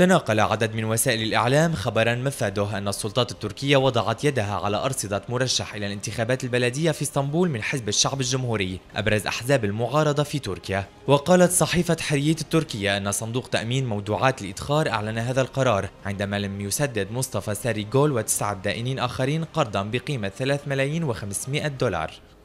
تناقل عدد من وسائل الإعلام خبرا مفاده أن السلطات التركية وضعت يدها على أرصدة مرشح إلى الانتخابات البلدية في اسطنبول من حزب الشعب الجمهوري أبرز أحزاب المعارضة في تركيا وقالت صحيفة حرية التركية أن صندوق تأمين موضوعات الإدخار أعلن هذا القرار عندما لم يسدد مصطفى جول وتسعة دائنين آخرين قرضا بقيمة 3 ملايين و500 دولار